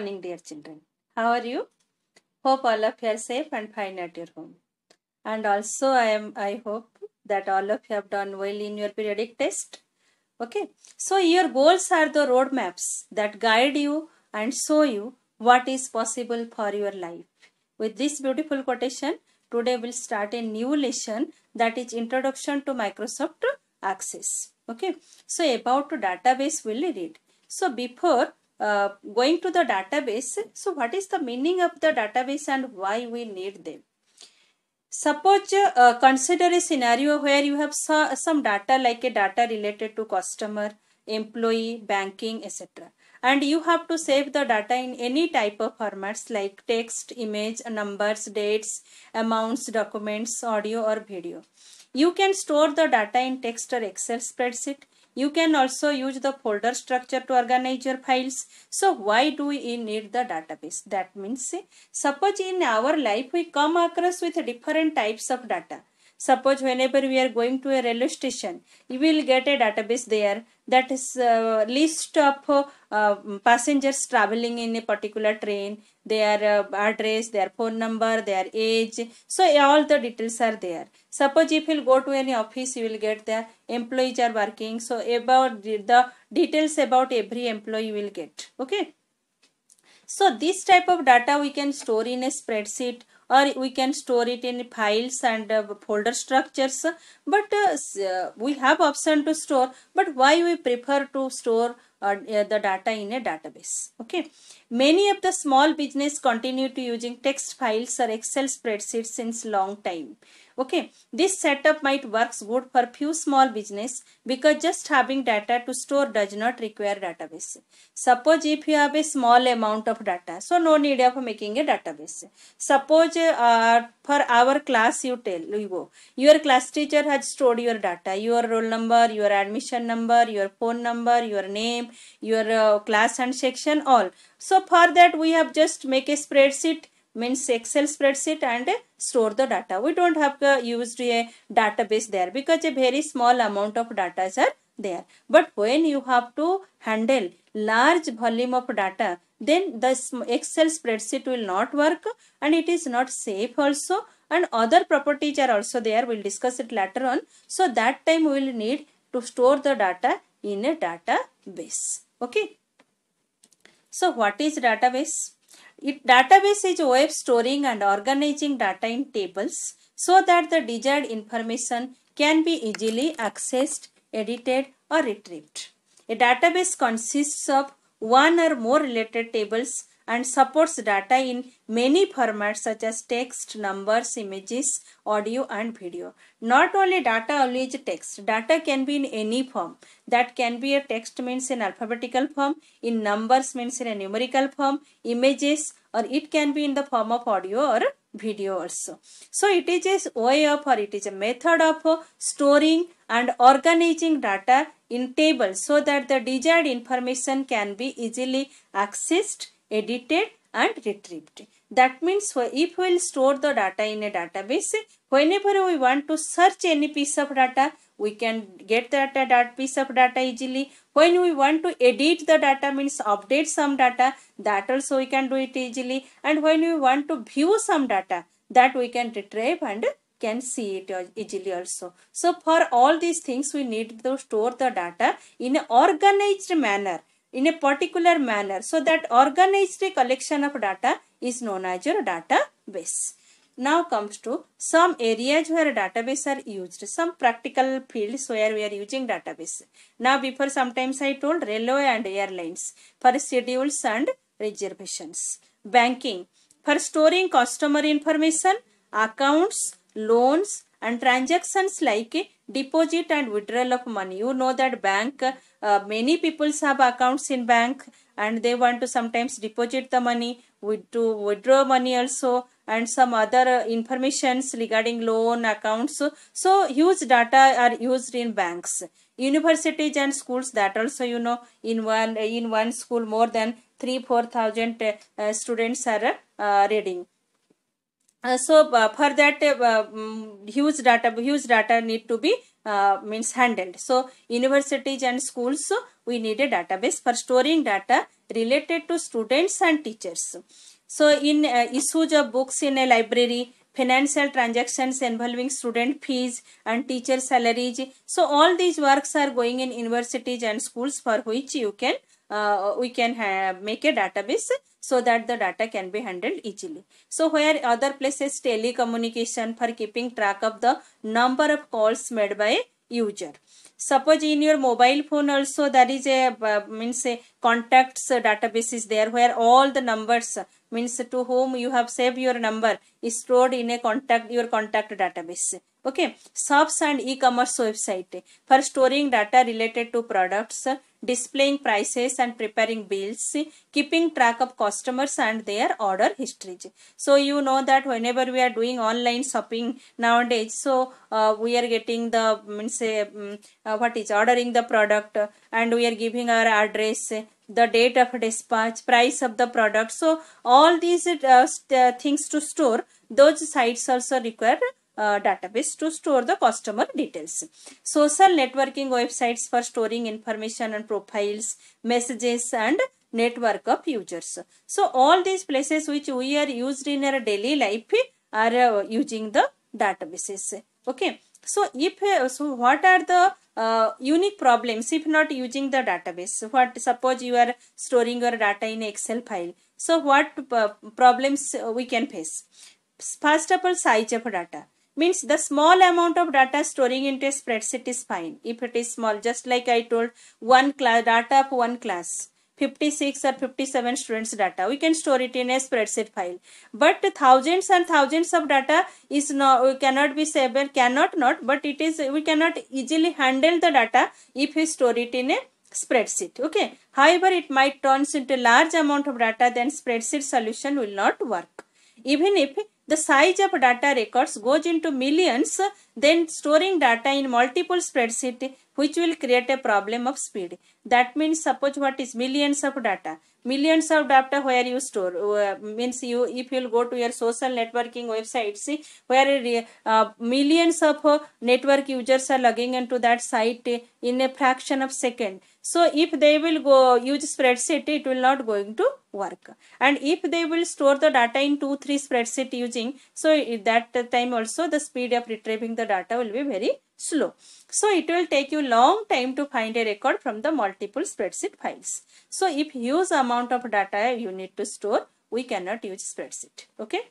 morning, dear children. How are you? Hope all of you are safe and fine at your home. And also, I am. I hope that all of you have done well in your periodic test. Okay. So your goals are the roadmaps that guide you and show you what is possible for your life. With this beautiful quotation, today we'll start a new lesson that is Introduction to Microsoft Access. Okay. So about database we'll read. So before uh, going to the database. So what is the meaning of the database and why we need them? Suppose uh, consider a scenario where you have so, some data like a data related to customer, employee, banking, etc. And you have to save the data in any type of formats like text, image, numbers, dates, amounts, documents, audio or video. You can store the data in text or Excel spreadsheet you can also use the folder structure to organize your files. So why do we need the database? That means suppose in our life we come across with different types of data. Suppose whenever we are going to a railway station, you will get a database there that is uh, list of uh, um, passengers traveling in a particular train, their uh, address, their phone number, their age. So all the details are there. Suppose if you go to any office, you will get the employees are working. So about the details about every employee you will get. Okay. So this type of data we can store in a spreadsheet or we can store it in files and uh, folder structures but uh, uh we have option to store but why we prefer to store uh, uh, the data in a database okay many of the small business continue to using text files or excel spreadsheets since long time Okay, this setup might works good for few small business because just having data to store does not require database. Suppose if you have a small amount of data, so no need of making a database. Suppose uh, for our class you tell, you go, your class teacher has stored your data, your roll number, your admission number, your phone number, your name, your uh, class and section, all. So for that we have just make a spreadsheet means Excel spreadsheet and store the data. We don't have used a uh, database there because a very small amount of data is there. But when you have to handle large volume of data, then the Excel spreadsheet will not work and it is not safe also and other properties are also there. We'll discuss it later on. So that time we will need to store the data in a database. Okay. So what is database? It database is a way of storing and organizing data in tables so that the desired information can be easily accessed, edited or retrieved. A database consists of one or more related tables and supports data in many formats such as text, numbers, images, audio and video. Not only data only text, data can be in any form. That can be a text means in alphabetical form, in numbers means in a numerical form, images or it can be in the form of audio or video also. So it is a way of or it is a method of storing and organizing data in tables so that the desired information can be easily accessed edited and retrieved. That means if we will store the data in a database, whenever we want to search any piece of data, we can get that, piece of data easily. When we want to edit the data means update some data, that also we can do it easily. And when we want to view some data, that we can retrieve and can see it easily also. So for all these things, we need to store the data in an organized manner in a particular manner. So that organized collection of data is known as your database. Now comes to some areas where database are used, some practical fields where we are using database. Now before sometimes I told railway and airlines for schedules and reservations. Banking for storing customer information, accounts, loans and transactions like deposit and withdrawal of money you know that bank uh, many people have accounts in bank and they want to sometimes deposit the money with to withdraw money also and some other uh, informations regarding loan accounts so, so huge data are used in banks universities and schools that also you know in one in one school more than 3 4000 uh, students are uh, reading uh, so uh, for that uh, um, huge data huge data need to be uh, means handled so universities and schools uh, we need a database for storing data related to students and teachers so in issues of books in a library financial transactions involving student fees and teacher salaries so all these works are going in universities and schools for which you can we can have, make a database so that the data can be handled easily. So where other places telecommunication for keeping track of the number of calls made by user. Suppose in your mobile phone also there is a uh, means a contacts database is there where all the numbers means to whom you have saved your number is stored in a contact your contact database. Okay, shops and e-commerce website for storing data related to products, displaying prices and preparing bills, keeping track of customers and their order histories. So you know that whenever we are doing online shopping nowadays, so uh, we are getting the means um, uh, what is ordering the product and we are giving our address the date of dispatch, price of the product. So all these uh, things to store, those sites also require uh, database to store the customer details. Social networking websites for storing information and profiles, messages and network of users. So all these places which we are used in our daily life are uh, using the databases. Okay. So if uh, so what are the uh, unique problems if not using the database? What suppose you are storing your data in Excel file. So what problems we can face? First of all size of data means the small amount of data storing into a spreadsheet is fine. If it is small, just like I told, one class, data of one class, 56 or 57 students data, we can store it in a spreadsheet file. But thousands and thousands of data is no, cannot be able, cannot not, but it is, we cannot easily handle the data if we store it in a spreadsheet okay however it might turns into large amount of data then spreadsheet solution will not work even if the size of data records goes into millions, then storing data in multiple spreadsheet which will create a problem of speed. That means suppose what is millions of data. Millions of data where you store uh, means you if you go to your social networking website, see where uh, millions of uh, network users are logging into that site in a fraction of second. So if they will go use spreadsheet, it will not going to work. And if they will store the data in 2-3 spreadsheet using, so that time also the speed of retrieving the data will be very slow. So it will take you long time to find a record from the multiple spreadsheet files. So if huge amount of data you need to store, we cannot use spreadsheet. Okay.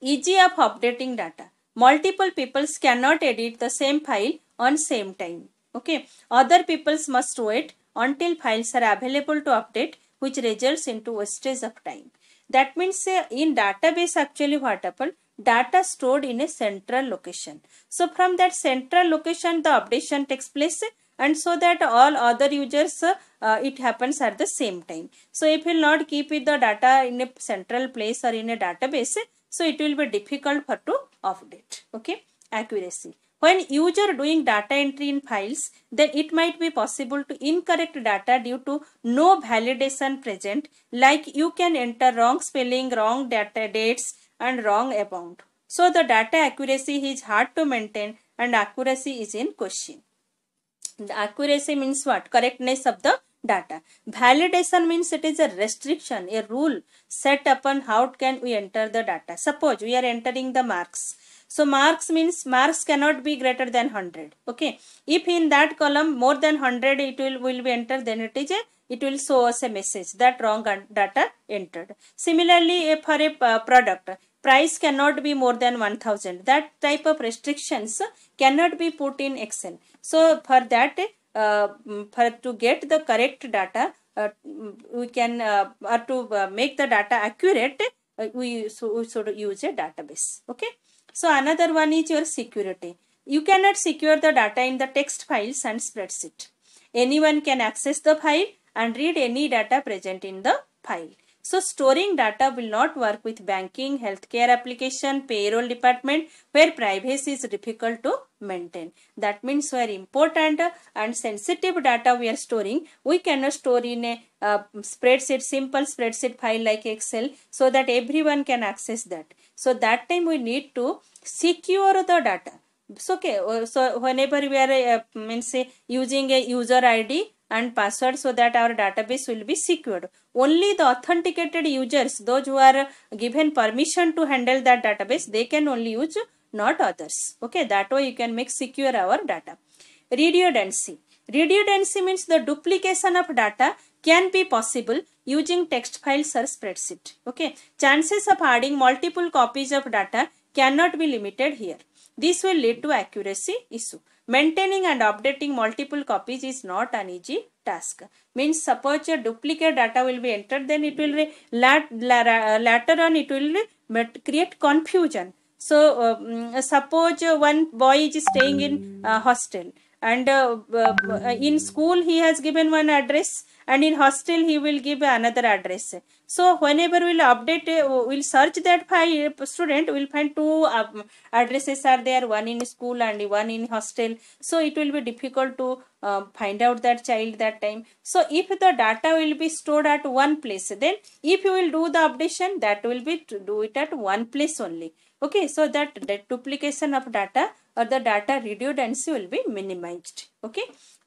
Easy of updating data. Multiple peoples cannot edit the same file on same time. Okay. Other peoples must wait until files are available to update which results into wastage of time. That means uh, in database actually what happened? Data stored in a central location. So from that central location the updation takes place and so that all other users uh, uh, it happens at the same time. So if you will not keep it, the data in a central place or in a database, so it will be difficult for to update. Okay, accuracy. When user doing data entry in files, then it might be possible to incorrect data due to no validation present, like you can enter wrong spelling, wrong data dates and wrong amount. So the data accuracy is hard to maintain and accuracy is in question. The accuracy means what? Correctness of the data. Validation means it is a restriction, a rule set upon how can we enter the data. Suppose we are entering the marks so marks means marks cannot be greater than 100. Okay. If in that column more than 100 it will, will be entered then it is a it will show us a message that wrong data entered. Similarly for a uh, product price cannot be more than 1000 that type of restrictions cannot be put in Excel. So for that uh, mm, for to get the correct data uh, we can uh, or to uh, make the data accurate uh, we, so, we should use a database. Okay. So another one is your security. You cannot secure the data in the text files and spreadsheet. Anyone can access the file and read any data present in the file. So storing data will not work with banking, healthcare application, payroll department where privacy is difficult to maintain. That means where important and sensitive data we are storing, we cannot store in a uh, spreadsheet, simple spreadsheet file like Excel so that everyone can access that. So that time we need to secure the data. So, okay, uh, so whenever we are uh, means, uh, using a user ID, and password so that our database will be secured. Only the authenticated users, those who are given permission to handle that database, they can only use, not others. Okay, that way you can make secure our data. Redundancy. Redundancy means the duplication of data can be possible using text files or spreadsheet. Okay, chances of adding multiple copies of data cannot be limited here. This will lead to accuracy issue. Maintaining and updating multiple copies is not an easy task. Means suppose your duplicate data will be entered then it will uh, later on it will create confusion. So uh, suppose one boy is staying in a hostel and uh, uh in school he has given one address and in hostel he will give another address so whenever we'll update uh, we'll search that file uh, student will find two um, addresses are there one in school and one in hostel so it will be difficult to uh, find out that child that time so if the data will be stored at one place then if you will do the updation that will be to do it at one place only okay so that, the duplication of data or the data redundancy will be minimized okay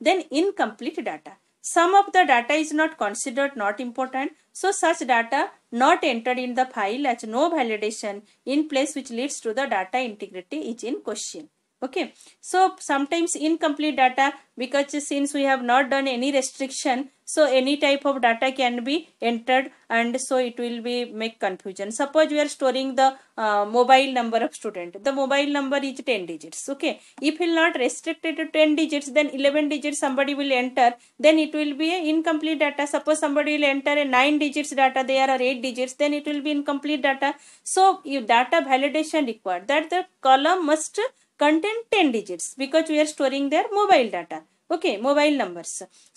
then incomplete data some of the data is not considered not important, so such data not entered in the file as no validation in place which leads to the data integrity is in question okay so sometimes incomplete data because since we have not done any restriction so any type of data can be entered and so it will be make confusion suppose we are storing the uh, mobile number of student the mobile number is 10 digits okay if we will not restricted to 10 digits then 11 digits somebody will enter then it will be incomplete data suppose somebody will enter a 9 digits data there are 8 digits then it will be incomplete data so if data validation required that the column must contain 10 digits because we are storing their mobile data okay mobile numbers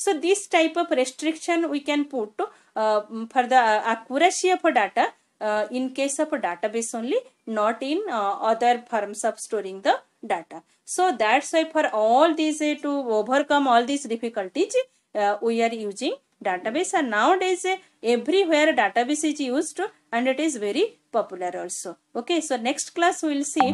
so this type of restriction we can put uh, for the uh, accuracy of data uh, in case of a database only not in uh, other forms of storing the data so that's why for all these uh, to overcome all these difficulties uh, we are using database and nowadays eh, everywhere database is used and it is very popular also okay so next class we will see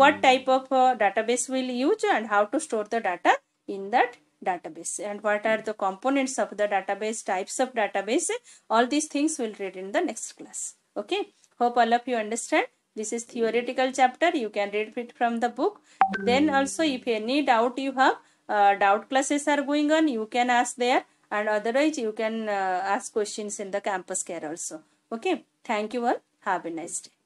what type of uh, database we will use and how to store the data in that database and what are the components of the database types of database eh, all these things we'll read in the next class okay hope all of you understand this is theoretical chapter you can read it from the book then also if any doubt you have uh, doubt classes are going on you can ask there and otherwise you can uh, ask questions in the campus care also okay thank you all have a nice day